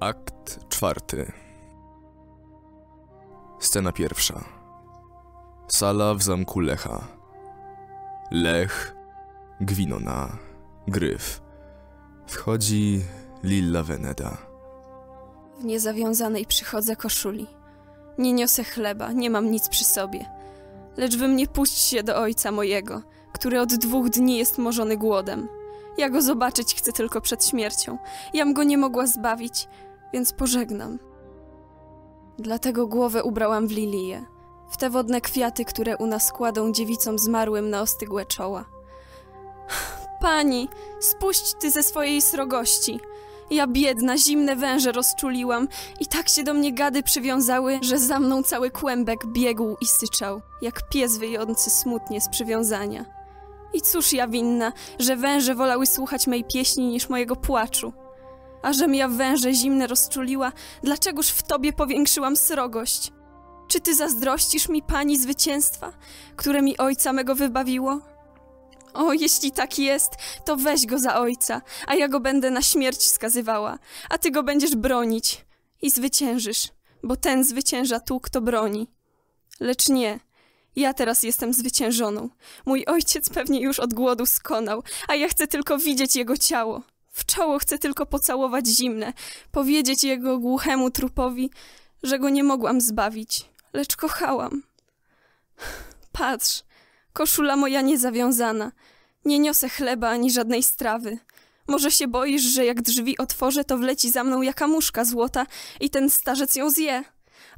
Akt czwarty. Scena pierwsza. Sala w zamku Lecha. Lech, Gwinona, Gryf. Wchodzi Lilla Veneda. W niezawiązanej przychodzę koszuli. Nie niosę chleba, nie mam nic przy sobie. Lecz wy mnie puśćcie do ojca mojego, który od dwóch dni jest morzony głodem. Ja go zobaczyć chcę tylko przed śmiercią. Jam go nie mogła zbawić, więc pożegnam. Dlatego głowę ubrałam w lilię, w te wodne kwiaty, które u nas kładą dziewicom zmarłym na ostygłe czoła. Pani, spuść ty ze swojej srogości. Ja biedna, zimne węże rozczuliłam i tak się do mnie gady przywiązały, że za mną cały kłębek biegł i syczał, jak pies wyjący smutnie z przywiązania. I cóż ja winna, że węże wolały słuchać mej pieśni niż mojego płaczu. A żem ja węże zimne rozczuliła, dlaczegoż w tobie powiększyłam srogość? Czy ty zazdrościsz mi pani zwycięstwa, które mi ojca mego wybawiło? O, jeśli tak jest, to weź go za ojca, a ja go będę na śmierć skazywała, a ty go będziesz bronić i zwyciężysz, bo ten zwycięża tu, kto broni. Lecz nie, ja teraz jestem zwyciężoną. Mój ojciec pewnie już od głodu skonał, a ja chcę tylko widzieć jego ciało. W czoło chcę tylko pocałować zimne, powiedzieć jego głuchemu trupowi, że go nie mogłam zbawić, lecz kochałam. Patrz, koszula moja niezawiązana. Nie niosę chleba ani żadnej strawy. Może się boisz, że jak drzwi otworzę, to wleci za mną jaka muszka złota i ten starzec ją zje.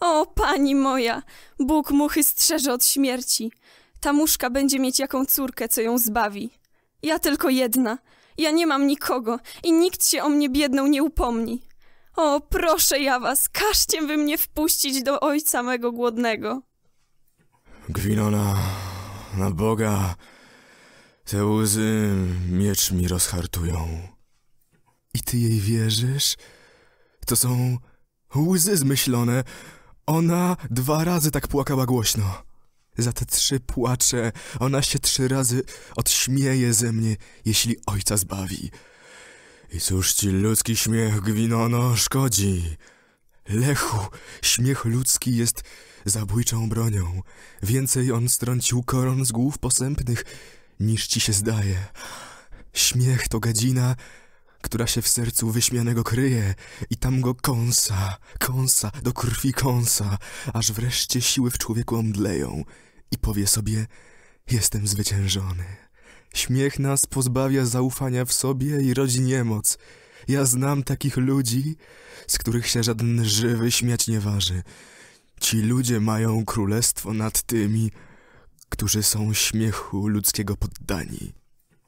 O, pani moja, Bóg muchy strzeże od śmierci. Ta muszka będzie mieć jaką córkę, co ją zbawi. Ja tylko jedna, ja nie mam nikogo i nikt się o mnie biedną nie upomni. O, proszę ja was, każcie wy mnie wpuścić do ojca mego głodnego. Gwinona, na Boga, te łzy miecz mi rozhartują. I ty jej wierzysz? To są łzy zmyślone. Ona dwa razy tak płakała głośno. Za te trzy płacze ona się trzy razy odśmieje ze mnie, jeśli ojca zbawi. I cóż ci ludzki śmiech, gwinono, szkodzi? Lechu, śmiech ludzki jest zabójczą bronią. Więcej on strącił koron z głów posępnych, niż ci się zdaje. Śmiech to gadzina, która się w sercu wyśmianego kryje i tam go kąsa, kąsa, do krwi kąsa, aż wreszcie siły w człowieku omdleją i powie sobie, jestem zwyciężony. Śmiech nas pozbawia zaufania w sobie i rodzi niemoc. Ja znam takich ludzi, z których się żaden żywy śmiać nie waży. Ci ludzie mają królestwo nad tymi, którzy są śmiechu ludzkiego poddani.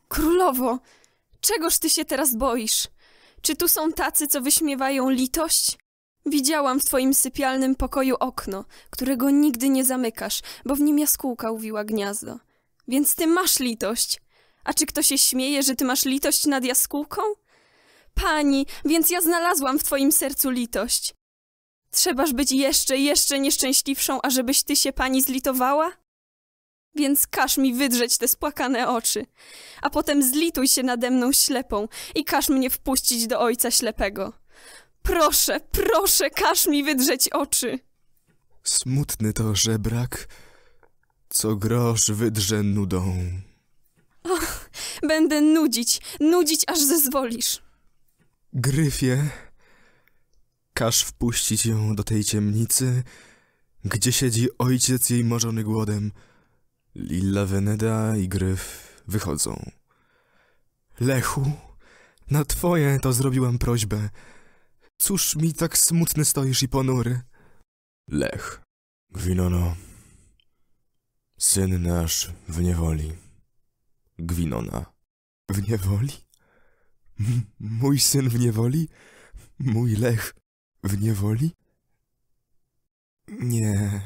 Królowo, Czegoż ty się teraz boisz? Czy tu są tacy, co wyśmiewają litość? Widziałam w twoim sypialnym pokoju okno, którego nigdy nie zamykasz, bo w nim jaskółka uwiła gniazdo. Więc ty masz litość. A czy kto się śmieje, że ty masz litość nad jaskółką? Pani, więc ja znalazłam w twoim sercu litość. Trzebaż być jeszcze, jeszcze nieszczęśliwszą, ażebyś ty się pani zlitowała? Więc każ mi wydrzeć te spłakane oczy, a potem zlituj się nade mną ślepą i każ mnie wpuścić do ojca ślepego. Proszę, proszę, każ mi wydrzeć oczy. Smutny to żebrak, co grosz wydrze nudą. Och, będę nudzić, nudzić, aż zezwolisz. Gryfie, każ wpuścić ją do tej ciemnicy, gdzie siedzi ojciec jej morzony głodem Lilla Veneda i Gryf wychodzą. Lechu, na twoje to zrobiłem prośbę. Cóż mi tak smutny stoisz i ponury? Lech. Gwinono. Syn nasz w niewoli. Gwinona. W niewoli? M mój syn w niewoli? Mój Lech w niewoli? Nie...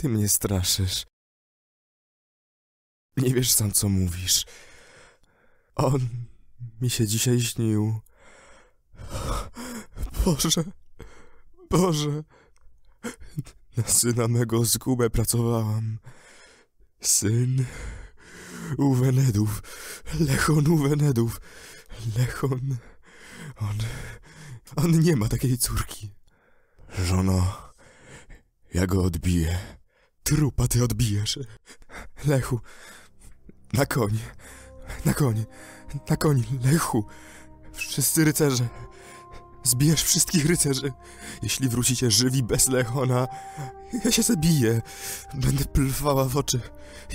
Ty mnie straszysz. Nie wiesz sam, co mówisz. On mi się dzisiaj śnił. Boże, Boże. Na syna mego zgubę pracowałam. Syn u Wenedów. Lechon u Wenedów. Lechon. On... On nie ma takiej córki. Żono, ja go odbiję. Trupa ty odbijesz. Lechu, na koń, na koń, na koń, Lechu. Wszyscy rycerze, zbijesz wszystkich rycerzy. Jeśli wrócicie żywi bez Lechona, ja się zabiję. Będę plwała w oczy,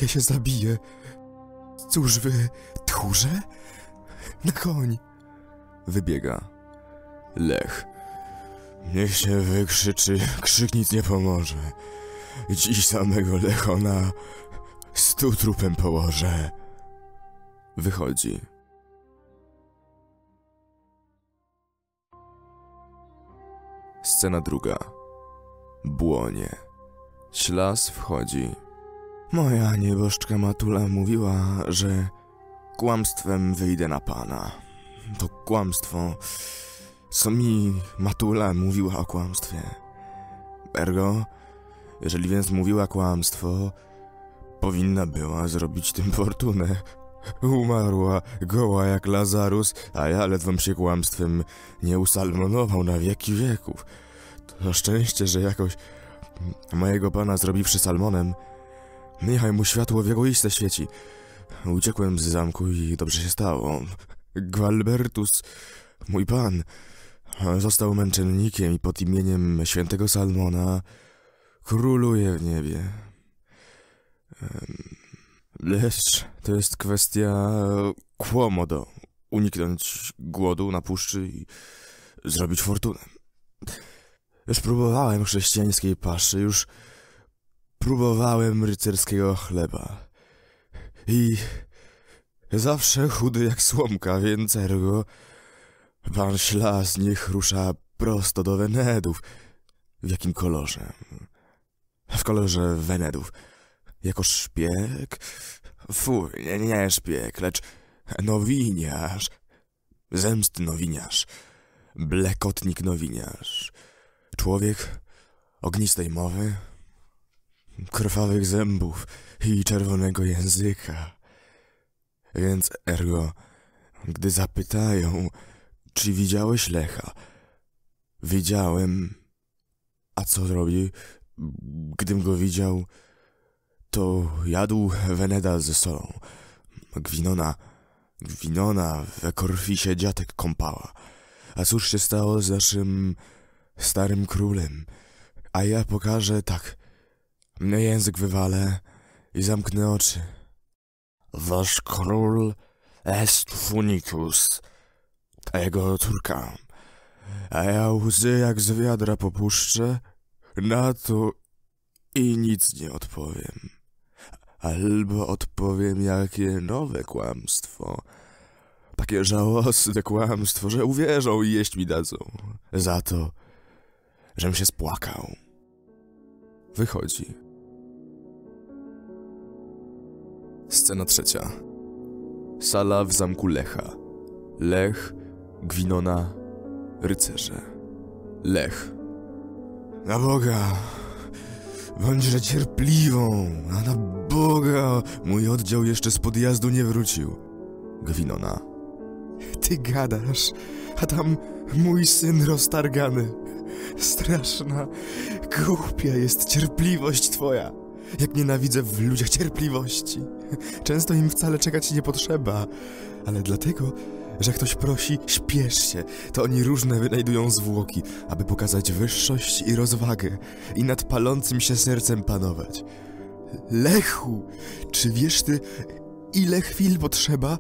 ja się zabiję. Cóż wy, tchórze? Na koń. Wybiega. Lech. Niech się wykrzyczy, krzyk nic nie pomoże. Dziś samego Lechona stu trupem położę. Wychodzi. Scena druga. Błonie. Ślas wchodzi. Moja nieboszczka Matula mówiła, że kłamstwem wyjdę na pana. To kłamstwo, co mi Matula mówiła o kłamstwie. Ergo, jeżeli więc mówiła kłamstwo, powinna była zrobić tym fortunę. Umarła, goła jak Lazarus, a ja ledwem się kłamstwem nie usalmonował na wieki wieków. To szczęście, że jakoś mojego pana zrobiwszy salmonem, niechaj mu światło w jego iście świeci. Uciekłem z zamku i dobrze się stało. Gualbertus, mój pan, został męczennikiem i pod imieniem świętego Salmona króluje w niebie. Lecz to jest kwestia kłomodo. Uniknąć głodu na puszczy i zrobić fortunę. Już próbowałem chrześcijańskiej paszy, już próbowałem rycerskiego chleba. I zawsze chudy jak słomka, więc ergo pan ślas niech rusza prosto do Wenedów. W jakim kolorze? w kolorze Wenedów. Jako szpieg? Fu, nie, nie szpieg, lecz nowiniarz. Zemst nowiniarz. Blekotnik nowiniarz. Człowiek ognistej mowy, krwawych zębów i czerwonego języka. Więc ergo, gdy zapytają, czy widziałeś Lecha, widziałem, a co zrobi? Gdym go widział, to jadł Weneda ze solą. Gwinona, gwinona we korfisie dziatek kąpała. A cóż się stało z naszym starym królem? A ja pokażę tak. Mnie język wywalę i zamknę oczy. Wasz król est funitus, a jego córka. A ja łzy jak z wiadra popuszczę na to i nic nie odpowiem. Albo odpowiem jakie nowe kłamstwo. Takie żałosne kłamstwo, że uwierzą i jeść mi dadzą. Za to, żem się spłakał. Wychodzi. Scena trzecia. Sala w zamku Lecha. Lech, Gwinona, rycerze. Lech na Boga, bądźże cierpliwą, a na Boga, mój oddział jeszcze z podjazdu nie wrócił. Gwinona. Ty gadasz, a tam mój syn roztargany. Straszna, głupia jest cierpliwość twoja. Jak nienawidzę w ludziach cierpliwości. Często im wcale czekać nie potrzeba, ale dlatego że ktoś prosi, śpiesz się, to oni różne wynajdują zwłoki, aby pokazać wyższość i rozwagę i nad palącym się sercem panować. Lechu, czy wiesz ty, ile chwil potrzeba,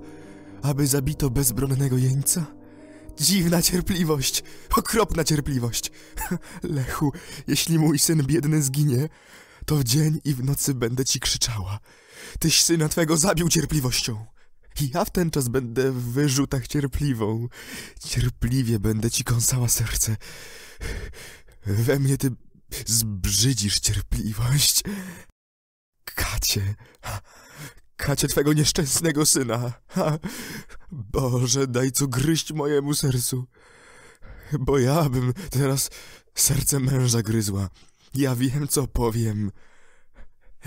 aby zabito bezbronnego jeńca? Dziwna cierpliwość, okropna cierpliwość. Lechu, jeśli mój syn biedny zginie, to w dzień i w nocy będę ci krzyczała. Tyś syna twego zabił cierpliwością. Ja w ten czas będę w wyrzutach cierpliwą. Cierpliwie będę ci kąsała serce. We mnie ty zbrzydzisz cierpliwość. Kacie, Kacie twego nieszczęsnego syna. Boże, daj co gryźć mojemu sercu. Bo ja bym teraz serce męża gryzła. Ja wiem, co powiem.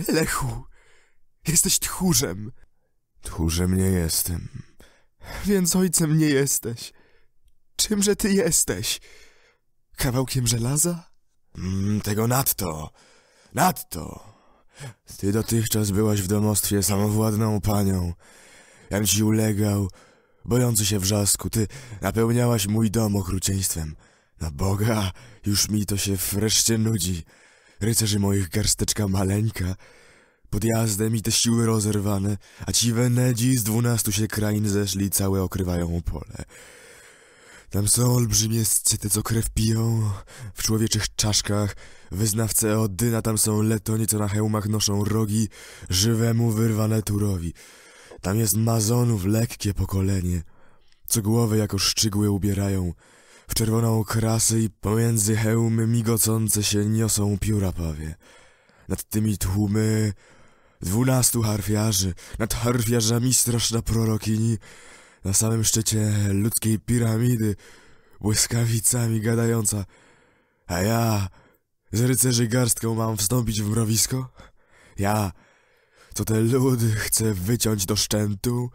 Lechu, jesteś tchórzem. Tchórzem nie jestem. Więc ojcem nie jesteś. Czymże ty jesteś? Kawałkiem żelaza? Mm, tego nadto. Nadto. Ty dotychczas byłaś w domostwie samowładną panią. Jam ci ulegał, bojący się wrzasku. Ty napełniałaś mój dom okrucieństwem. Na Boga, już mi to się wreszcie nudzi. Rycerzy moich garsteczka maleńka, pod jazdem i te siły rozerwane, a ci Wenedzi z dwunastu się krain zeszli całe okrywają pole. Tam są olbrzymie scyty, co krew piją, w człowieczych czaszkach, wyznawce Odyna, tam są letonie co na hełmach noszą rogi, żywemu wyrwane turowi. Tam jest mazonów lekkie pokolenie, co głowy jako szczygły ubierają, w czerwoną krasę i pomiędzy hełmy migocące się niosą pióra pawie. Nad tymi tłumy Dwunastu harfiarzy, nad harfiarzami straszna prorokini, na samym szczycie ludzkiej piramidy, błyskawicami gadająca. A ja z rycerzy garstką mam wstąpić w mrowisko? Ja, co te ludy chcę wyciąć do szczętu?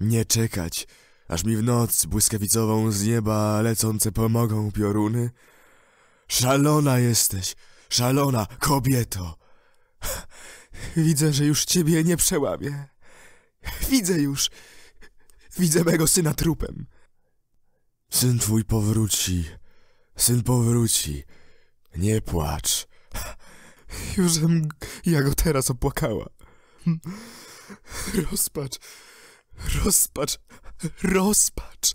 Nie czekać, aż mi w noc błyskawicową z nieba lecące pomogą pioruny? Szalona jesteś, szalona kobieto! Widzę, że już ciebie nie przełamię. Widzę już. Widzę mego syna trupem. Syn twój powróci. Syn powróci. Nie płacz. Jużem ja go teraz opłakała. Rozpacz. Rozpacz. Rozpacz.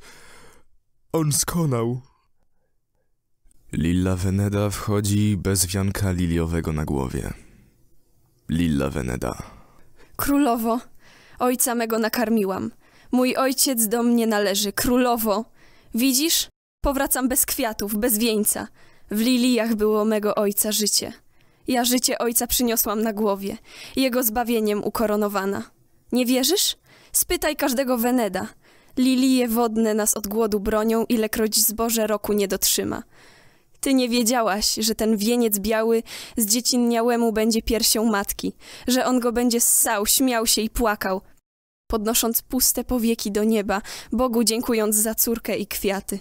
On skonał. Lilla Veneda wchodzi bez wianka liliowego na głowie. Lilla Veneda. Królowo, ojca mego nakarmiłam. Mój ojciec do mnie należy, królowo. Widzisz? Powracam bez kwiatów, bez wieńca. W liliach było mego ojca życie. Ja życie ojca przyniosłam na głowie, jego zbawieniem ukoronowana. Nie wierzysz? Spytaj każdego Weneda. Lilije wodne nas od głodu bronią, ilekroć zboże roku nie dotrzyma. Ty nie wiedziałaś, że ten wieniec biały zdziecinniałemu będzie piersią matki, że on go będzie ssał, śmiał się i płakał, podnosząc puste powieki do nieba, Bogu dziękując za córkę i kwiaty.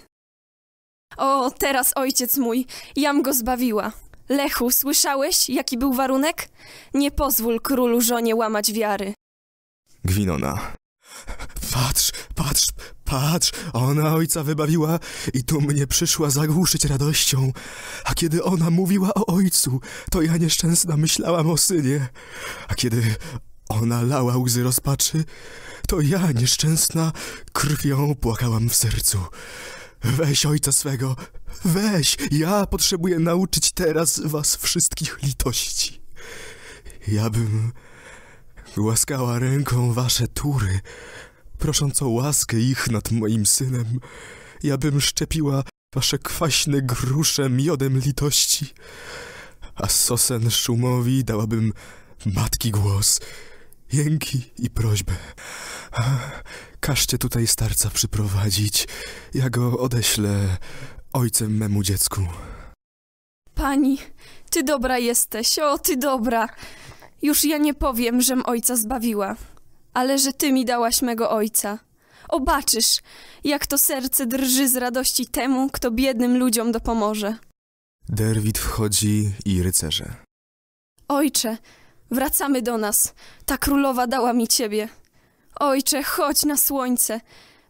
O, teraz ojciec mój, jam go zbawiła. Lechu, słyszałeś, jaki był warunek? Nie pozwól królu żonie łamać wiary. Gwinona. Patrz, patrz, Patrz, ona ojca wybawiła i tu mnie przyszła zagłuszyć radością. A kiedy ona mówiła o ojcu, to ja nieszczęsna myślałam o synie. A kiedy ona lała łzy rozpaczy, to ja nieszczęsna krwią płakałam w sercu. Weź ojca swego, weź, ja potrzebuję nauczyć teraz was wszystkich litości. Ja bym głaskała ręką wasze tury, prosząc o łaskę ich nad moim synem. Ja bym szczepiła wasze kwaśne grusze miodem litości, a sosen szumowi dałabym matki głos, jęki i prośbę. Każcie tutaj starca przyprowadzić, ja go odeślę ojcem memu dziecku. Pani, ty dobra jesteś, o ty dobra. Już ja nie powiem, żem ojca zbawiła ale że ty mi dałaś mego ojca. Obaczysz, jak to serce drży z radości temu, kto biednym ludziom dopomoże. Derwit wchodzi i rycerze. Ojcze, wracamy do nas. Ta królowa dała mi ciebie. Ojcze, chodź na słońce.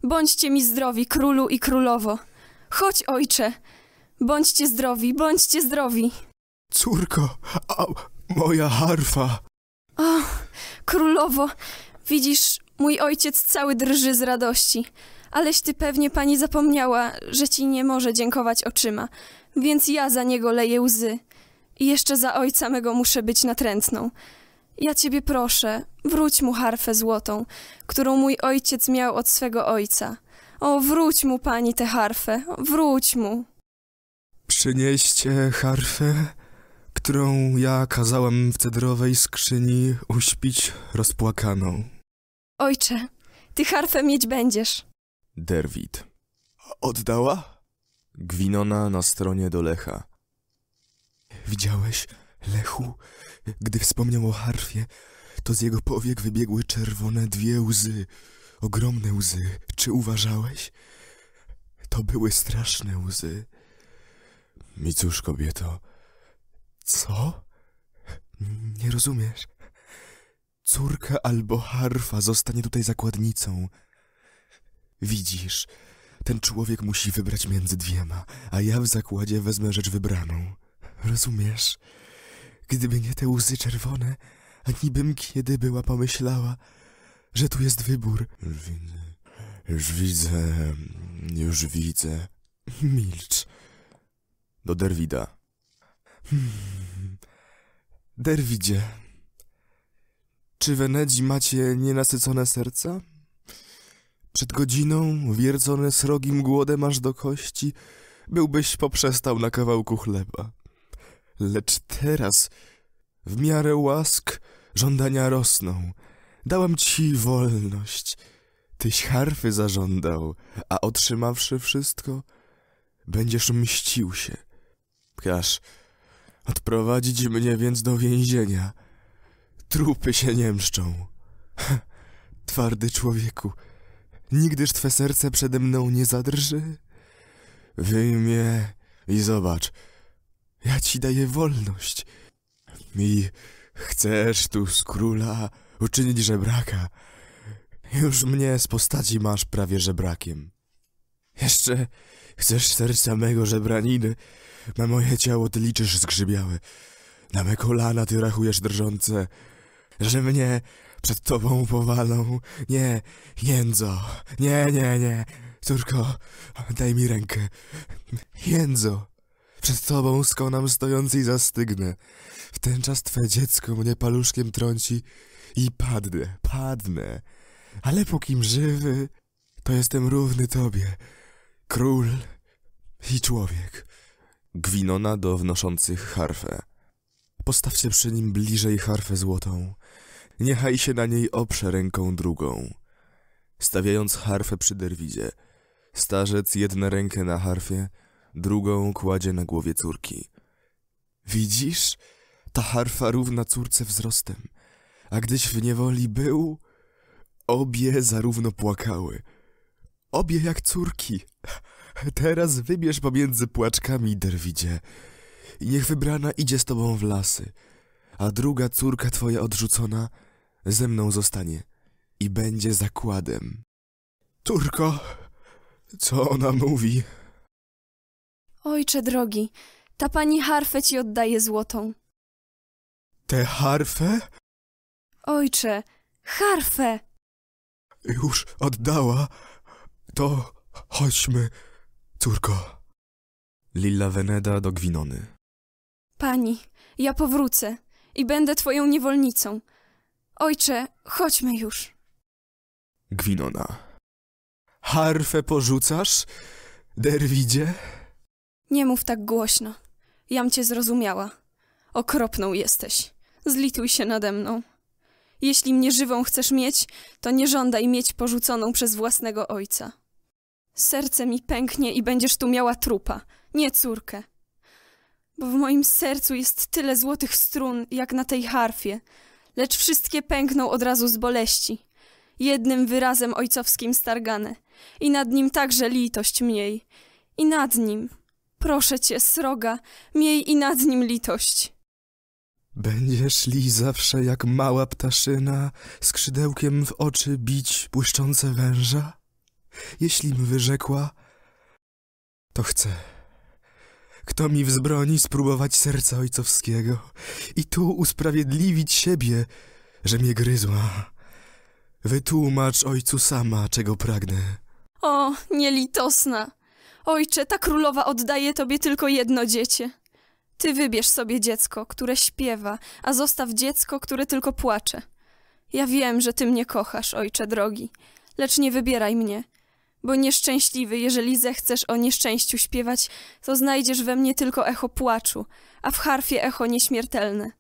Bądźcie mi zdrowi, królu i królowo. Chodź, ojcze. Bądźcie zdrowi, bądźcie zdrowi. Córko, a moja harfa. O, królowo, Widzisz, mój ojciec cały drży z radości. Aleś ty pewnie pani zapomniała, że ci nie może dziękować oczyma, więc ja za niego leję łzy. I jeszcze za ojca mego muszę być natrętną. Ja ciebie proszę, wróć mu harfę złotą, którą mój ojciec miał od swego ojca. O, wróć mu pani tę harfę, wróć mu. Przynieście harfę, którą ja kazałam w cedrowej skrzyni uśpić rozpłakaną. Ojcze, ty harfę mieć będziesz. Derwid, Oddała? Gwinona na stronie do Lecha. Widziałeś, Lechu, gdy wspomniał o harfie, to z jego powiek wybiegły czerwone dwie łzy. Ogromne łzy. Czy uważałeś? To były straszne łzy. I cóż, kobieto. Co? Nie rozumiesz. Córka albo harfa zostanie tutaj zakładnicą. Widzisz, ten człowiek musi wybrać między dwiema, a ja w zakładzie wezmę rzecz wybraną. Rozumiesz? Gdyby nie te łzy czerwone, ani bym kiedy była pomyślała, że tu jest wybór. Już widzę, już widzę, już widzę. Milcz. Do Derwida. Hmm. Derwidzie. Czy Wenedzi macie nienasycone serca? Przed godziną, wiercony srogim głodem aż do kości, byłbyś poprzestał na kawałku chleba. Lecz teraz, w miarę łask, żądania rosną. Dałam ci wolność. Tyś harfy zażądał, a otrzymawszy wszystko, będziesz mścił się. Każ odprowadzić mnie więc do więzienia Trupy się nie mszczą. Twardy człowieku, nigdyż twe serce przede mną nie zadrży? Wyjm je i zobacz, ja ci daję wolność. I chcesz tu z króla uczynić żebraka. Już mnie z postaci masz prawie żebrakiem. Jeszcze chcesz serca mego żebraniny, na moje ciało ty liczysz zgrzybiałe, na me kolana ty rachujesz drżące, że mnie przed tobą powalą. Nie, Jędzo, nie, nie, nie. Córko, daj mi rękę. Jędzo, przed tobą skonam stojący i zastygnę. W ten czas twe dziecko mnie paluszkiem trąci i padnę, padnę. Ale pókim żywy, to jestem równy tobie, król i człowiek. Gwinona do wnoszących harfę. Postawcie przy nim bliżej harfę złotą. Niechaj się na niej oprze ręką drugą. Stawiając harfę przy derwidzie, starzec jedną rękę na harfie, drugą kładzie na głowie córki. Widzisz, ta harfa równa córce wzrostem, a gdyś w niewoli był, obie zarówno płakały. Obie jak córki. Teraz wybierz pomiędzy płaczkami, derwidzie i niech wybrana idzie z tobą w lasy, a druga córka twoja odrzucona ze mną zostanie i będzie zakładem. Turko, co ona mówi? Ojcze drogi, ta pani harfę ci oddaje złotą. Tę harfę? Ojcze, harfę! Już oddała. To chodźmy, córko. Lilla Veneda do Gwinony. Pani, ja powrócę i będę twoją niewolnicą. Ojcze, chodźmy już. Gwinona. Harfę porzucasz, Derwidzie? Nie mów tak głośno. Jam cię zrozumiała. Okropną jesteś. Zlituj się nade mną. Jeśli mnie żywą chcesz mieć, to nie żądaj mieć porzuconą przez własnego ojca. Serce mi pęknie i będziesz tu miała trupa, nie córkę bo w moim sercu jest tyle złotych strun, jak na tej harfie, lecz wszystkie pękną od razu z boleści. Jednym wyrazem ojcowskim stargane. I nad nim także litość mniej. I nad nim, proszę cię, sroga, miej i nad nim litość. Będziesz li zawsze jak mała ptaszyna, skrzydełkiem w oczy bić błyszczące węża? Jeśli mi wyrzekła, to chcę. Kto mi wzbroni spróbować serca ojcowskiego i tu usprawiedliwić siebie, że mnie gryzła? Wytłumacz ojcu sama, czego pragnę. O, nielitosna! Ojcze, ta królowa oddaje tobie tylko jedno dziecię. Ty wybierz sobie dziecko, które śpiewa, a zostaw dziecko, które tylko płacze. Ja wiem, że ty mnie kochasz, ojcze drogi, lecz nie wybieraj mnie, bo nieszczęśliwy, jeżeli zechcesz o nieszczęściu śpiewać, to znajdziesz we mnie tylko echo płaczu, a w harfie echo nieśmiertelne.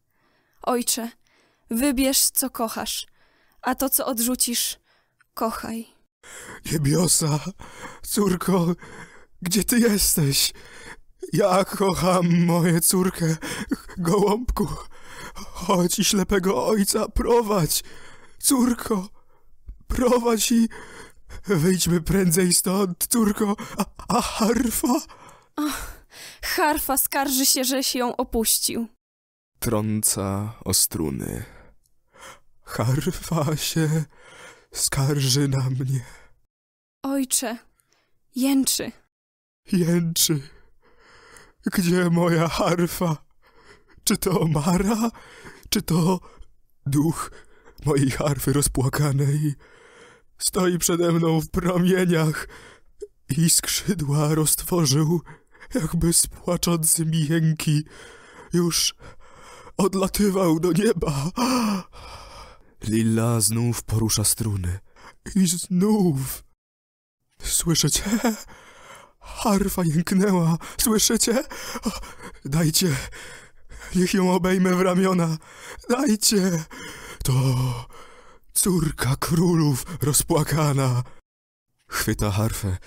Ojcze, wybierz, co kochasz, a to, co odrzucisz, kochaj. Niebiosa, córko, gdzie ty jesteś? Ja kocham moje córkę, gołąbku. Chodź i ślepego ojca prowadź, córko, prowadź i Wyjdźmy prędzej stąd, córko, a, a harfa? Ach, harfa skarży się, żeś ją opuścił. Trąca o struny. Harfa się skarży na mnie. Ojcze, jęczy. Jęczy. Gdzie moja harfa? Czy to Mara? Czy to duch mojej harfy rozpłakanej? Stoi przede mną w promieniach i skrzydła roztworzył, jakby z płaczącymi jęki. Już odlatywał do nieba. Lilla znów porusza struny. I znów. Słyszycie? Harfa jęknęła. Słyszycie? Dajcie. Niech ją obejmę w ramiona. Dajcie. To Córka królów rozpłakana. Chwyta harfę,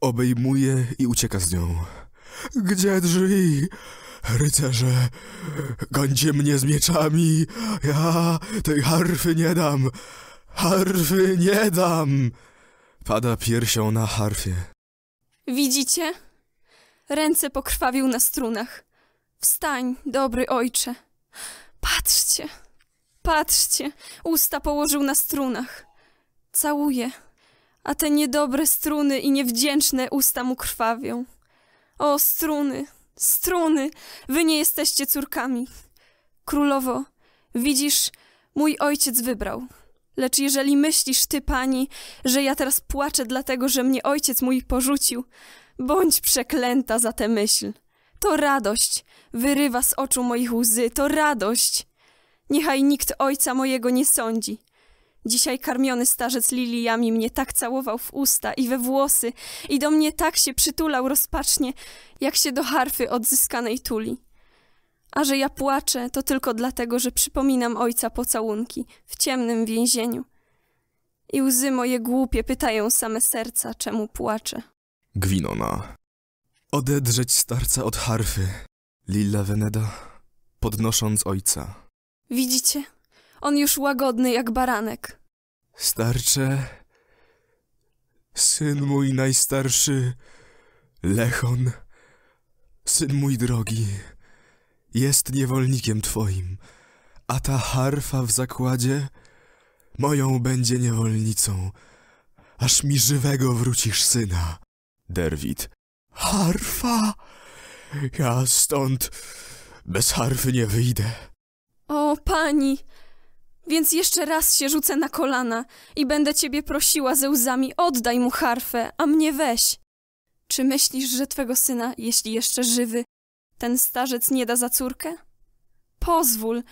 obejmuje i ucieka z nią. Gdzie drzwi? Rycerze, gońcie mnie z mieczami. Ja tej harfy nie dam. Harfy nie dam. Pada piersią na harfie. Widzicie? Ręce pokrwawił na strunach. Wstań, dobry ojcze. Patrzcie. Patrzcie, usta położył na strunach. Całuje, a te niedobre struny i niewdzięczne usta mu krwawią. O, struny, struny, wy nie jesteście córkami. Królowo, widzisz, mój ojciec wybrał. Lecz jeżeli myślisz, ty pani, że ja teraz płaczę dlatego, że mnie ojciec mój porzucił, bądź przeklęta za tę myśl. To radość wyrywa z oczu moich łzy, to radość. Niechaj nikt ojca mojego nie sądzi. Dzisiaj karmiony starzec liliami mnie tak całował w usta i we włosy i do mnie tak się przytulał rozpacznie, jak się do harfy odzyskanej tuli. A że ja płaczę, to tylko dlatego, że przypominam ojca pocałunki w ciemnym więzieniu. I łzy moje głupie pytają same serca, czemu płaczę. Gwinona. Odedrzeć starca od harfy. Lilla Veneda, podnosząc ojca. Widzicie? On już łagodny jak baranek. Starcze, syn mój najstarszy, Lechon, syn mój drogi, jest niewolnikiem twoim, a ta harfa w zakładzie moją będzie niewolnicą, aż mi żywego wrócisz syna. Derwit. Harfa! Ja stąd bez harfy nie wyjdę. O, pani! Więc jeszcze raz się rzucę na kolana i będę ciebie prosiła ze łzami, oddaj mu harfę, a mnie weź. Czy myślisz, że twego syna, jeśli jeszcze żywy, ten starzec nie da za córkę? Pozwól,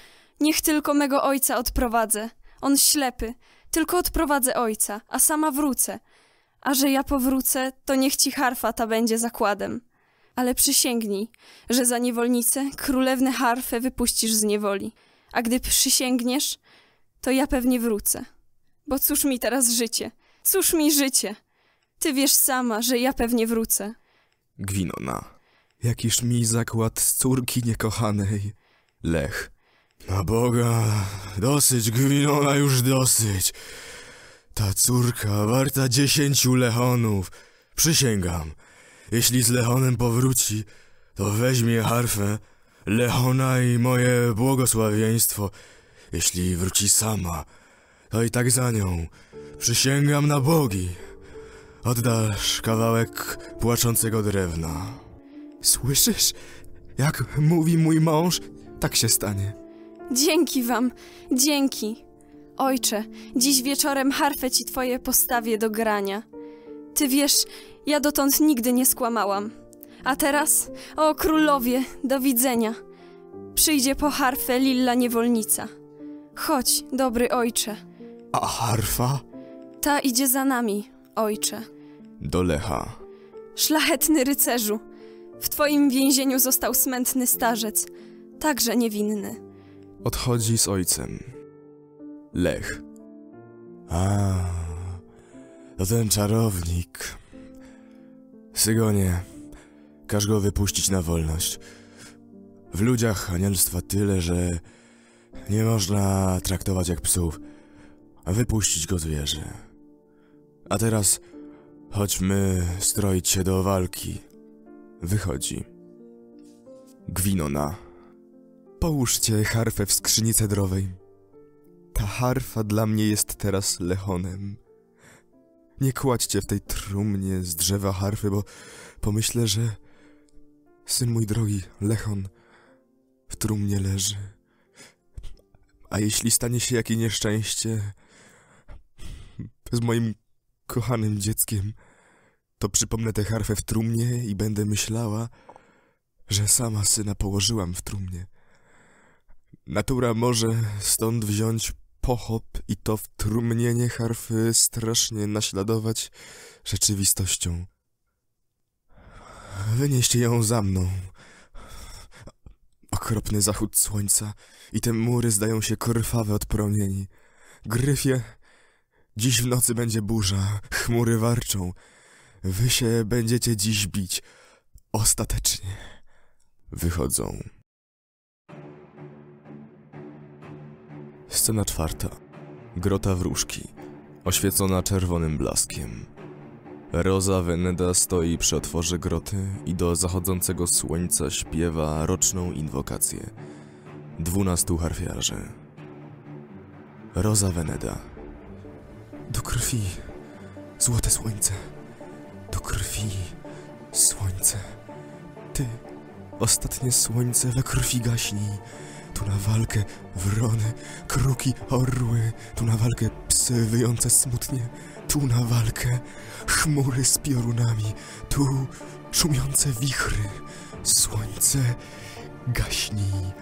niech tylko mego ojca odprowadzę. On ślepy, tylko odprowadzę ojca, a sama wrócę. A że ja powrócę, to niech ci harfa ta będzie zakładem ale przysięgnij, że za niewolnicę królewne harfę wypuścisz z niewoli. A gdy przysięgniesz, to ja pewnie wrócę. Bo cóż mi teraz życie? Cóż mi życie? Ty wiesz sama, że ja pewnie wrócę. Gwinona. Jakiż mi zakład z córki niekochanej. Lech. Na Boga, dosyć, Gwinona, już dosyć. Ta córka warta dziesięciu lechonów. Przysięgam. Jeśli z Lehonem powróci, to weźmie harfę Lechona i moje błogosławieństwo. Jeśli wróci sama, to i tak za nią. Przysięgam na bogi. Oddasz kawałek płaczącego drewna. Słyszysz? Jak mówi mój mąż, tak się stanie. Dzięki wam, dzięki. Ojcze, dziś wieczorem harfę ci twoje postawię do grania. Ty wiesz, ja dotąd nigdy nie skłamałam. A teraz, o królowie, do widzenia. Przyjdzie po harfę Lilla niewolnica. Chodź, dobry ojcze. A harfa? Ta idzie za nami, ojcze. Do Lecha. Szlachetny rycerzu, w twoim więzieniu został smętny starzec, także niewinny. Odchodzi z ojcem. Lech. A. To ten czarownik. Sygonie, każ go wypuścić na wolność. W ludziach anielstwa tyle, że nie można traktować jak psów, a wypuścić go zwierzę. A teraz chodźmy stroić się do walki. Wychodzi. Gwinona. Połóżcie harfę w skrzyni cedrowej. Ta harfa dla mnie jest teraz lechonem. Nie kładźcie w tej trumnie z drzewa harfy, bo pomyślę, że syn mój drogi, Lechon, w trumnie leży. A jeśli stanie się jakieś nieszczęście z moim kochanym dzieckiem, to przypomnę tę harfę w trumnie i będę myślała, że sama syna położyłam w trumnie. Natura może stąd wziąć pochop i to wtrumnienie harfy strasznie naśladować rzeczywistością. Wynieście ją za mną. Okropny zachód słońca i te mury zdają się krwawe od promieni. Gryfie, dziś w nocy będzie burza, chmury warczą. Wy się będziecie dziś bić. Ostatecznie. Wychodzą. Scena czwarta. Grota wróżki, oświecona czerwonym blaskiem. Rosa Veneda stoi przy otworze groty i do zachodzącego słońca śpiewa roczną inwokację. Dwunastu harfiarzy. Rosa Veneda. Do krwi, złote słońce. Do krwi, słońce. Ty, ostatnie słońce we krwi gaśnij. Tu na walkę wrony, kruki, orły, tu na walkę psy wyjące smutnie, tu na walkę chmury z piorunami, tu szumiące wichry, słońce gaśni,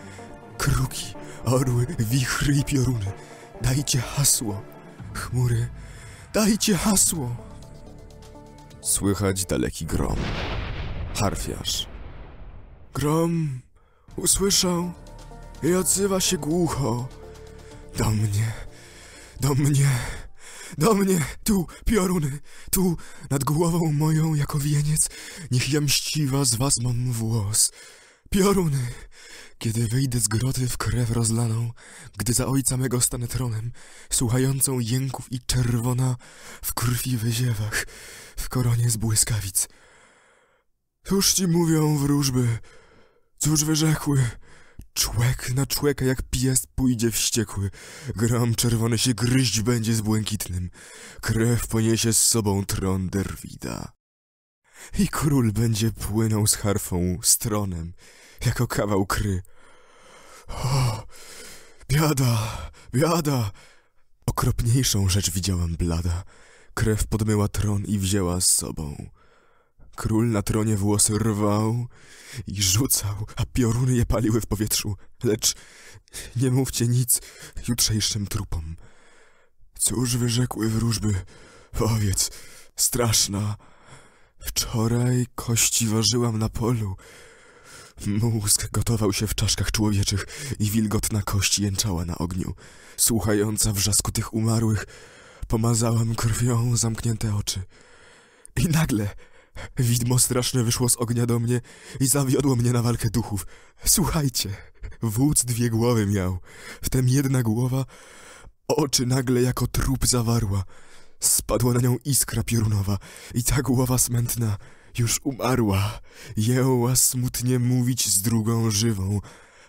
kruki, orły, wichry i pioruny. Dajcie hasło, chmury, dajcie hasło. Słychać daleki grom. Harfiarz. Grom usłyszał i odzywa się głucho. Do mnie, do mnie, do mnie, tu, pioruny, tu, nad głową moją jako wieniec, niech ja mściwa z was mam włos. Pioruny, kiedy wyjdę z groty w krew rozlaną, gdy za ojca mego stanę tronem, słuchającą jęków i czerwona w krwi wyziewach, w koronie z błyskawic. Cóż ci mówią wróżby? Cóż wyrzekły? Człek na człeka jak pies pójdzie wściekły. Gram czerwony się gryźć będzie z błękitnym. Krew poniesie z sobą tron Derwida. I król będzie płynął z harfą stronem, jako kawał kry. O, biada, biada! Okropniejszą rzecz widziałam blada. Krew podmyła tron i wzięła z sobą. Król na tronie włosy rwał i rzucał, a pioruny je paliły w powietrzu. Lecz nie mówcie nic jutrzejszym trupom. Cóż wyrzekły wróżby? Powiedz, straszna. Wczoraj kości ważyłam na polu. Mózg gotował się w czaszkach człowieczych i wilgotna kość jęczała na ogniu. Słuchająca wrzasku tych umarłych, pomazałam krwią zamknięte oczy. I nagle Widmo straszne wyszło z ognia do mnie i zawiodło mnie na walkę duchów. Słuchajcie, wódz dwie głowy miał, wtem jedna głowa, oczy nagle jako trup zawarła. Spadła na nią iskra piorunowa i ta głowa smętna już umarła. Jęła smutnie mówić z drugą żywą,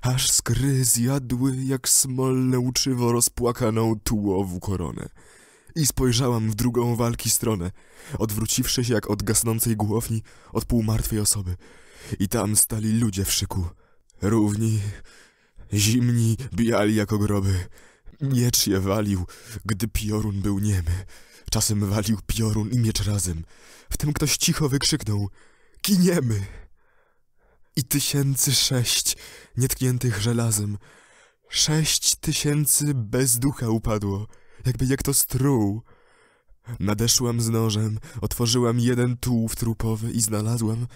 aż skry zjadły jak smolne uczywo rozpłakaną tułowu koronę i spojrzałam w drugą walki stronę, odwróciwszy się jak od gasnącej głowni od półmartwej osoby. I tam stali ludzie w szyku. Równi, zimni, bijali jako groby. Miecz je walił, gdy piorun był niemy. Czasem walił piorun i miecz razem. Wtem ktoś cicho wykrzyknął – kiniemy! I tysięcy sześć, nietkniętych żelazem. Sześć tysięcy bez ducha upadło – jakby jak to struł. Nadeszłam z nożem, otworzyłam jeden tułów trupowy i znalazłam,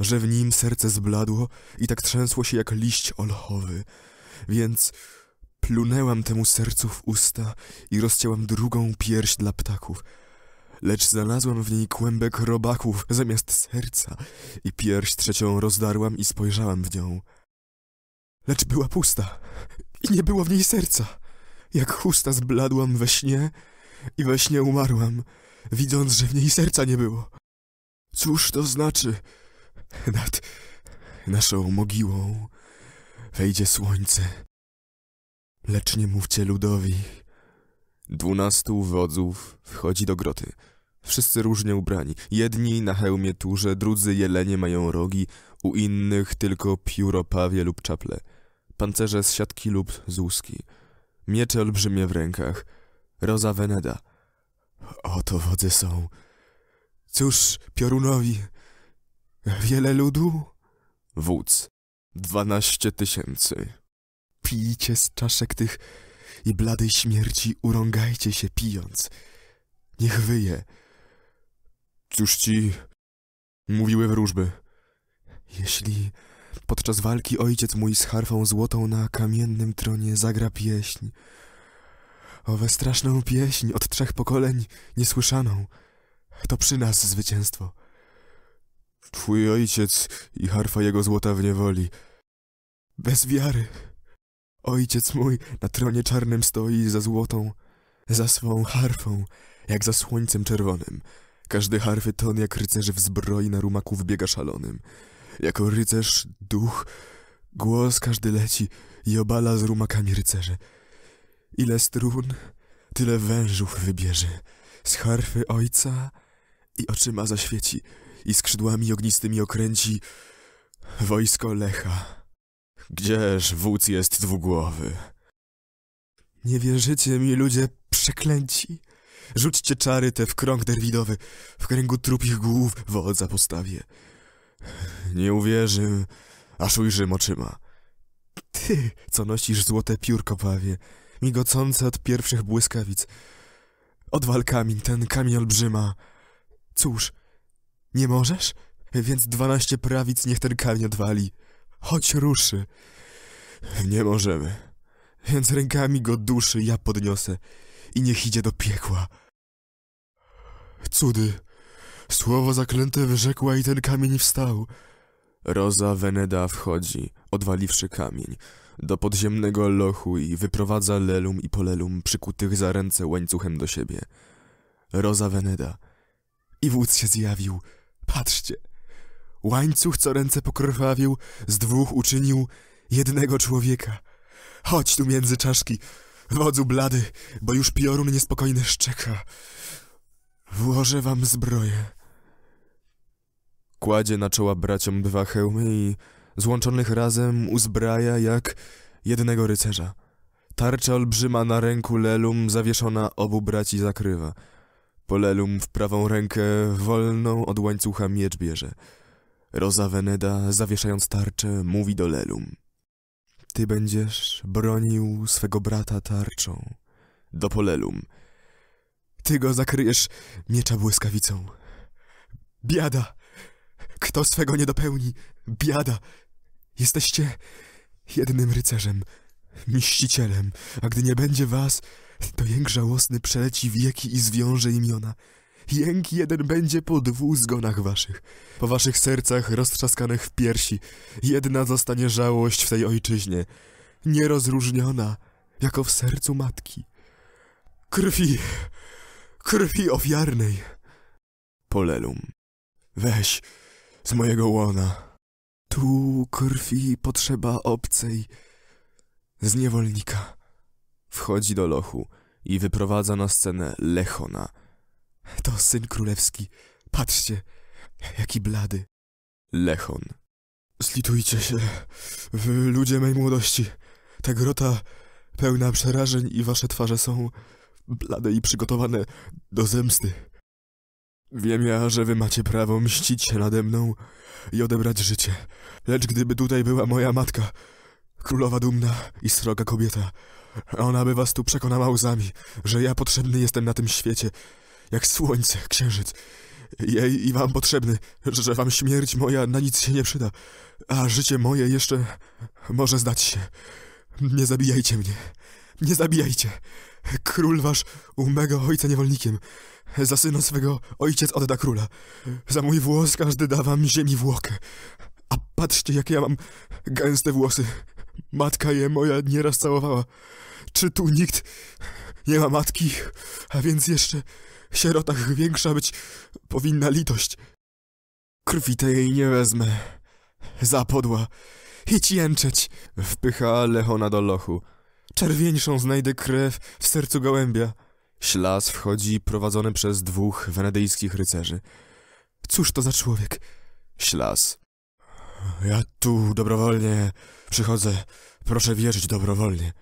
że w nim serce zbladło i tak trzęsło się jak liść olchowy. Więc plunęłam temu sercu w usta i rozcięłam drugą pierś dla ptaków. Lecz znalazłam w niej kłębek robaków zamiast serca i pierś trzecią rozdarłam i spojrzałam w nią. Lecz była pusta i nie było w niej serca. Jak chusta zbladłam we śnie i we śnie umarłam, widząc, że w niej serca nie było. Cóż to znaczy? Nad naszą mogiłą wejdzie słońce. Lecz nie mówcie ludowi. Dwunastu wodzów wchodzi do groty. Wszyscy różnie ubrani. Jedni na hełmie turze, drudzy jelenie mają rogi, u innych tylko pióro, pawie lub czaple. Pancerze z siatki lub z łuski miecze olbrzymie w rękach. roza Veneda. Oto wodze są. Cóż, piorunowi, wiele ludu? Wódz, dwanaście tysięcy. Pijcie z czaszek tych i bladej śmierci urągajcie się pijąc. Niech wyje. Cóż ci mówiły wróżby? Jeśli Podczas walki ojciec mój z harfą złotą na kamiennym tronie zagra pieśń. Owe straszną pieśń od trzech pokoleń niesłyszaną. To przy nas zwycięstwo. Twój ojciec i harfa jego złota w niewoli. Bez wiary. Ojciec mój na tronie czarnym stoi za złotą, za swą harfą, jak za słońcem czerwonym. Każdy harfy ton jak rycerzy w zbroi na rumaku wbiega szalonym. Jako rycerz duch, głos każdy leci i obala z rumakami rycerze. Ile strun, tyle wężów wybierze. Z harfy ojca i oczyma zaświeci i skrzydłami ognistymi okręci wojsko Lecha. Gdzież wódz jest dwugłowy? Nie wierzycie mi, ludzie przeklęci. Rzućcie czary te w krąg derwidowy, w kręgu trupich głów wodza postawię nie uwierzy, aż ujrzym oczyma. Ty, co nosisz złote piórko, pawie, migocące od pierwszych błyskawic. Odwal kamień, ten kamień olbrzyma. Cóż, nie możesz? Więc dwanaście prawic niech ten kamień odwali. Chodź ruszy. Nie możemy. Więc rękami go duszy ja podniosę i niech idzie do piekła. Cudy. Słowo zaklęte wyrzekła i ten kamień wstał. Rosa Veneda wchodzi, odwaliwszy kamień, do podziemnego lochu i wyprowadza Lelum i Polelum przykutych za ręce łańcuchem do siebie. Rosa Veneda. I wódz się zjawił. Patrzcie! Łańcuch, co ręce pokrwawił, z dwóch uczynił jednego człowieka. Chodź tu między czaszki, wodzu blady, bo już piorun niespokojny szczeka. Włożę wam zbroję. Kładzie na czoła braciom dwa hełmy i złączonych razem uzbraja jak jednego rycerza. Tarcza olbrzyma na ręku Lelum zawieszona obu braci zakrywa. Po Lelum w prawą rękę wolną od łańcucha miecz bierze. Roza Weneda, zawieszając tarczę, mówi do Lelum. Ty będziesz bronił swego brata tarczą. Do Polelum. Ty go zakryjesz miecza błyskawicą. Biada! Kto swego nie dopełni, biada. Jesteście jednym rycerzem, miścicielem, a gdy nie będzie was, to jęk żałosny przeleci wieki i zwiąże imiona. Jęk jeden będzie po dwóch zgonach waszych, po waszych sercach roztrzaskanych w piersi. Jedna zostanie żałość w tej ojczyźnie, nierozróżniona, jako w sercu matki. Krwi, krwi ofiarnej. Polelum. Weź, z mojego łona. Tu krwi potrzeba obcej. Z niewolnika. Wchodzi do lochu i wyprowadza na scenę Lechona. To syn królewski. Patrzcie, jaki blady. Lechon. Zlitujcie się, wy ludzie mej młodości. Ta grota pełna przerażeń i wasze twarze są blade i przygotowane do zemsty. Wiem ja, że wy macie prawo mścić się nade mną i odebrać życie. Lecz gdyby tutaj była moja matka, królowa dumna i sroga kobieta, ona by was tu przekonała łzami, że ja potrzebny jestem na tym świecie, jak słońce, księżyc. Jej i wam potrzebny, że wam śmierć moja na nic się nie przyda, a życie moje jeszcze może zdać się. Nie zabijajcie mnie. Nie zabijajcie. Król wasz u mego ojca niewolnikiem. Za syna swego ojciec odda króla. Za mój włos każdy da wam ziemi włokę. A patrzcie, jak ja mam gęste włosy. Matka je moja nieraz całowała. Czy tu nikt nie ma matki? A więc jeszcze w sierotach większa być powinna litość. Krwi tej nie wezmę. Zapodła. Idź jęczeć. Wpycha Lechona do lochu. Czerwieńszą znajdę krew w sercu gołębia. Ślas wchodzi prowadzony przez dwóch wenedyjskich rycerzy. Cóż to za człowiek? Ślas. Ja tu dobrowolnie przychodzę. Proszę wierzyć dobrowolnie.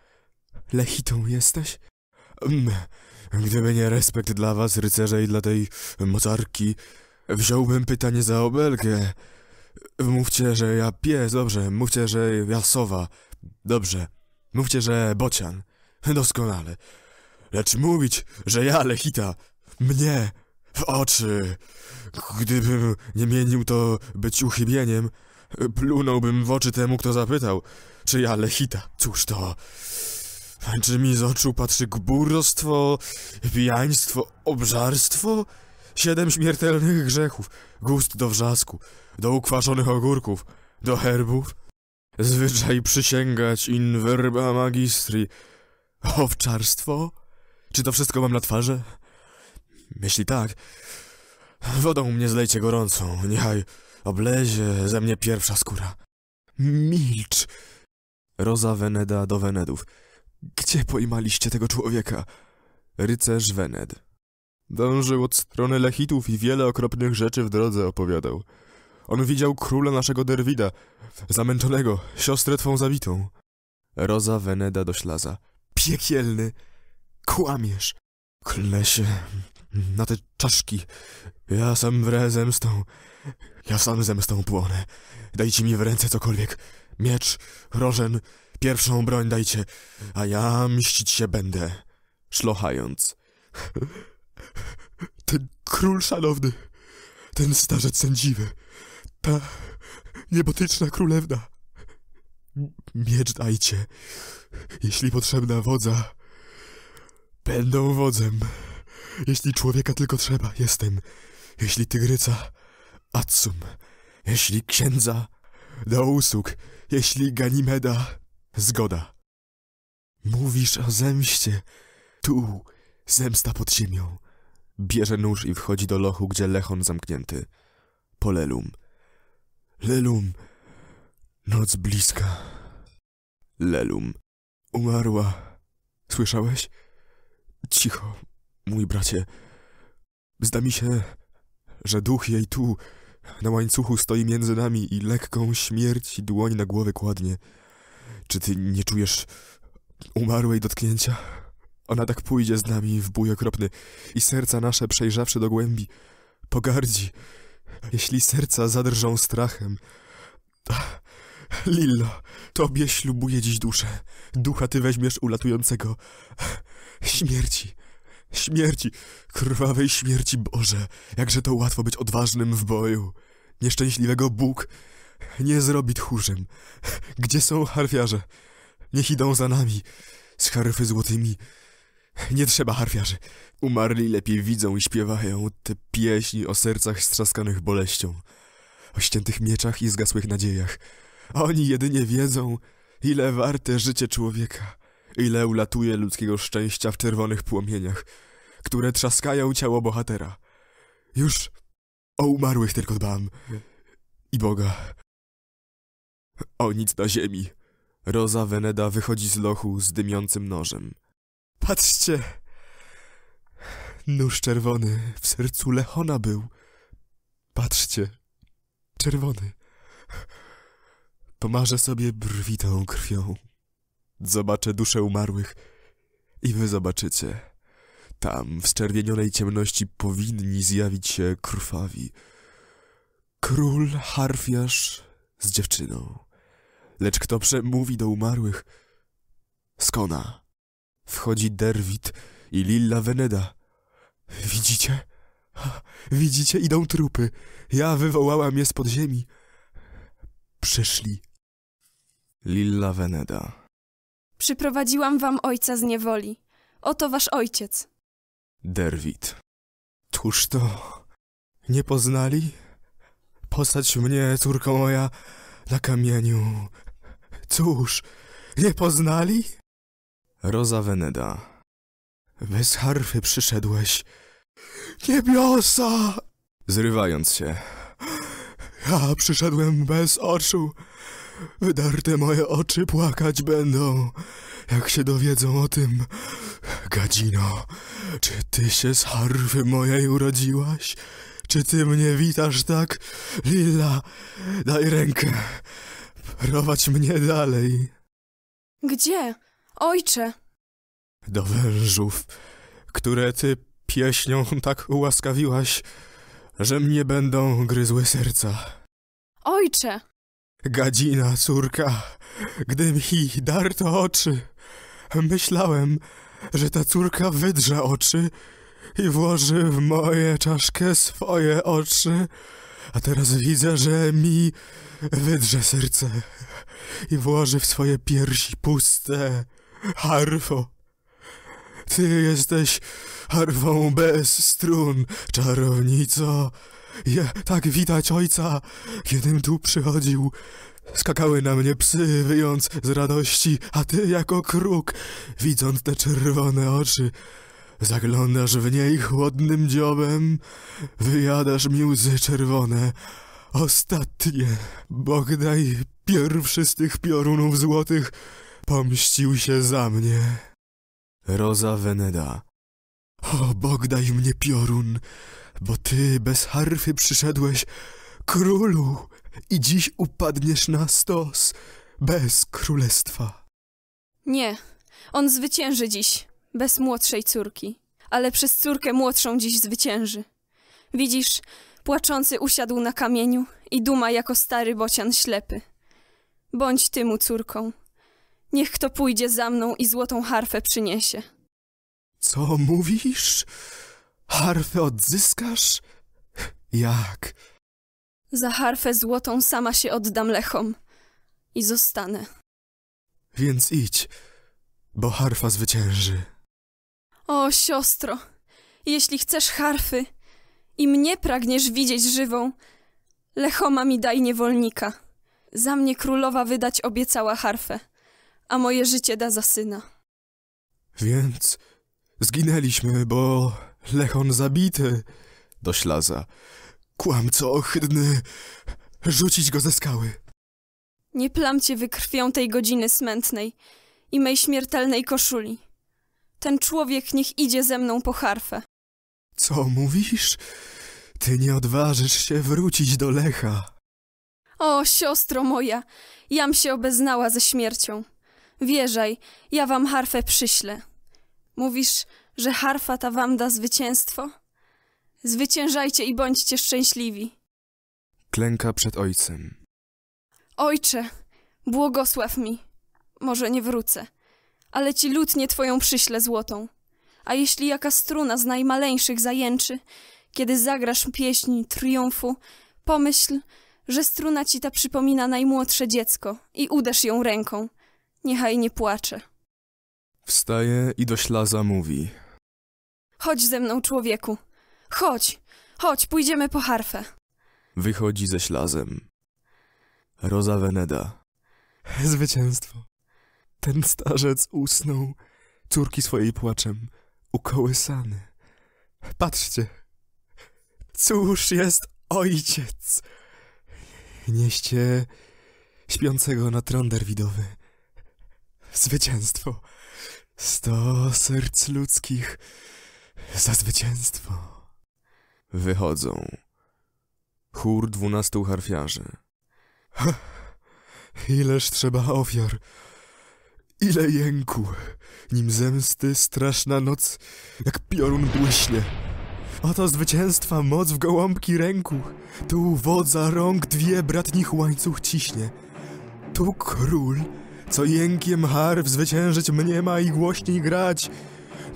Lechitą jesteś? Mm, gdyby nie respekt dla was, rycerze, i dla tej mocarki, wziąłbym pytanie za obelgę. Mówcie, że ja pies, dobrze. Mówcie, że ja sowa. Dobrze. Mówcie, że bocian. Doskonale. Lecz mówić, że ja, Lechita, mnie w oczy. Gdybym nie mienił to być uchybieniem, plunąłbym w oczy temu, kto zapytał, czy ja, Lechita. Cóż to... Czy mi z oczu patrzy gburostwo, pijaństwo, obżarstwo? Siedem śmiertelnych grzechów, gust do wrzasku, do ukwaszonych ogórków, do herbów, Zwyczaj przysięgać in verba magistri. Owczarstwo? Czy to wszystko mam na twarzy? Jeśli tak, wodą mnie zlejcie gorącą, niechaj oblezie ze mnie pierwsza skóra. Milcz! Roza Weneda do Wenedów. Gdzie pojmaliście tego człowieka? Rycerz Wened. Dążył od strony Lechitów i wiele okropnych rzeczy w drodze opowiadał. On widział króla naszego Derwida, zamęczonego, siostrę twą zabitą. Roza Weneda do ślaza. Piekielny! Kłamiesz! Klnę się na te czaszki. Ja sam wrę zemstą. Ja sam zemstą płonę. Dajcie mi w ręce cokolwiek. Miecz, rożen, pierwszą broń dajcie, a ja mścić się będę. Szlochając. Ten król szanowny, ten starzec sędziwy, ta niebotyczna królewna. Miecz dajcie, jeśli potrzebna wodza. Będą wodzem. Jeśli człowieka tylko trzeba, jestem. Jeśli tygryca, Atsum. Jeśli księdza, do usług. Jeśli Ganimeda, zgoda. Mówisz o zemście. Tu, zemsta pod ziemią. Bierze nóż i wchodzi do lochu, gdzie lechon zamknięty. Polelum. Lelum, noc bliska. Lelum, umarła. Słyszałeś? Cicho, mój bracie. Zda mi się, że duch jej tu, na łańcuchu stoi między nami i lekką śmierć dłoń na głowę kładnie. Czy ty nie czujesz umarłej dotknięcia? Ona tak pójdzie z nami w bój okropny i serca nasze, przejrzawszy do głębi, pogardzi jeśli serca zadrżą strachem. Lillo, tobie ślubuję dziś duszę. Ducha ty weźmiesz ulatującego. Śmierci, śmierci, krwawej śmierci Boże. Jakże to łatwo być odważnym w boju. Nieszczęśliwego Bóg nie zrobi tchórzem. Gdzie są harfiarze? Niech idą za nami z harfy złotymi. Nie trzeba harfiarzy. Umarli lepiej widzą i śpiewają te pieśni o sercach strzaskanych boleścią, o ściętych mieczach i zgasłych nadziejach. Oni jedynie wiedzą, ile warte życie człowieka, ile ulatuje ludzkiego szczęścia w czerwonych płomieniach, które trzaskają ciało bohatera. Już o umarłych tylko dbam i Boga. O nic na ziemi. Roza Weneda wychodzi z lochu z dymiącym nożem. Patrzcie! Nóż czerwony w sercu Lechona był. Patrzcie, czerwony. Pomarzę sobie brwi tą krwią. Zobaczę duszę umarłych i wy zobaczycie. Tam, w czerwienionej ciemności, powinni zjawić się krwawi. Król harfiarz z dziewczyną. Lecz kto przemówi do umarłych? Skona. Wchodzi Derwit i Lilla Veneda. Widzicie? Widzicie, idą trupy. Ja wywołałam je z podziemi Przyszli. Lilla Veneda. Przyprowadziłam wam ojca z niewoli. Oto wasz ojciec. Derwit. Tuż to... Nie poznali? Posadź mnie, córko moja, na kamieniu. Cóż, nie poznali? Roza Veneda. Bez harfy przyszedłeś. Niebiosa! Zrywając się. Ja przyszedłem bez oczu. Wydarte moje oczy płakać będą, jak się dowiedzą o tym. Gadzino, czy ty się z harfy mojej urodziłaś? Czy ty mnie witasz tak? Lilla, daj rękę. Prowadź mnie dalej. Gdzie? Ojcze! Do wężów, które ty Pieśnią tak ułaskawiłaś, że mnie będą gryzły serca. Ojcze! Gadzina, córka, gdy mi darto oczy, myślałem, że ta córka wydrze oczy i włoży w moje czaszkę swoje oczy, a teraz widzę, że mi wydrze serce i włoży w swoje piersi puste harfo ty jesteś harwą bez strun, czarownico. Je, tak widać ojca, kiedym tu przychodził. Skakały na mnie psy, wyjąc z radości, a ty jako kruk, widząc te czerwone oczy, zaglądasz w niej chłodnym dziobem, wyjadasz mi łzy czerwone. Ostatnie, Bogdaj, pierwszy z tych piorunów złotych, pomścił się za mnie. Roza Weneda. O, Bogdaj mnie piorun, bo ty bez harfy przyszedłeś, królu, i dziś upadniesz na stos, bez królestwa. Nie, on zwycięży dziś, bez młodszej córki, ale przez córkę młodszą dziś zwycięży. Widzisz, płaczący usiadł na kamieniu i duma jako stary bocian ślepy. Bądź ty mu córką. Niech kto pójdzie za mną i złotą harfę przyniesie. Co mówisz? Harfę odzyskasz? Jak? Za harfę złotą sama się oddam lechom i zostanę. Więc idź, bo harfa zwycięży. O, siostro, jeśli chcesz harfy i mnie pragniesz widzieć żywą, lechoma mi daj niewolnika. Za mnie królowa wydać obiecała harfę a moje życie da za syna. Więc zginęliśmy, bo Lechon zabity. Do ślaza. Kłamco ohydny. Rzucić go ze skały. Nie plamcie wy krwią tej godziny smętnej i mej śmiertelnej koszuli. Ten człowiek niech idzie ze mną po harfę. Co mówisz? Ty nie odważysz się wrócić do Lecha. O, siostro moja, jam się obeznała ze śmiercią. Wierzaj, ja wam harfę przyślę. Mówisz, że harfa ta wam da zwycięstwo? Zwyciężajcie i bądźcie szczęśliwi. Klęka przed ojcem. Ojcze, błogosław mi. Może nie wrócę, ale ci lutnie twoją przyślę złotą. A jeśli jaka struna z najmaleńszych zajęczy, kiedy zagrasz pieśń triumfu, pomyśl, że struna ci ta przypomina najmłodsze dziecko i uderz ją ręką – Niechaj nie płacze. Wstaje i do ślaza mówi. Chodź ze mną, człowieku. Chodź, chodź, pójdziemy po harfę. Wychodzi ze ślazem. Roza Weneda. Zwycięstwo. Ten starzec usnął, córki swojej płaczem, ukołysany. Patrzcie, cóż jest ojciec? Nieście śpiącego na trąder widowy zwycięstwo. Sto serc ludzkich za zwycięstwo. Wychodzą. Chór dwunastu harfiarzy. Ha, ileż trzeba ofiar, ile jęku, nim zemsty straszna noc, jak piorun błyśnie. Oto zwycięstwa moc w gołąbki ręku, tu wodza rąk dwie bratnich łańcuch ciśnie. Tu król co jękiem harf zwyciężyć mnie ma i głośniej grać,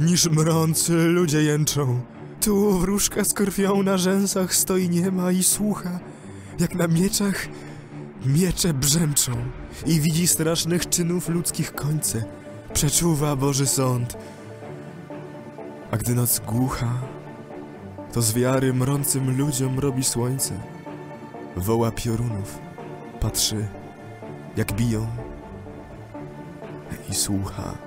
niż mrący ludzie jęczą. Tu wróżka z krwią na rzęsach stoi niema i słucha, jak na mieczach miecze brzęczą i widzi strasznych czynów ludzkich końce, przeczuwa Boży sąd. A gdy noc głucha, to z wiary mrącym ludziom robi słońce. Woła piorunów, patrzy, jak biją i słucha.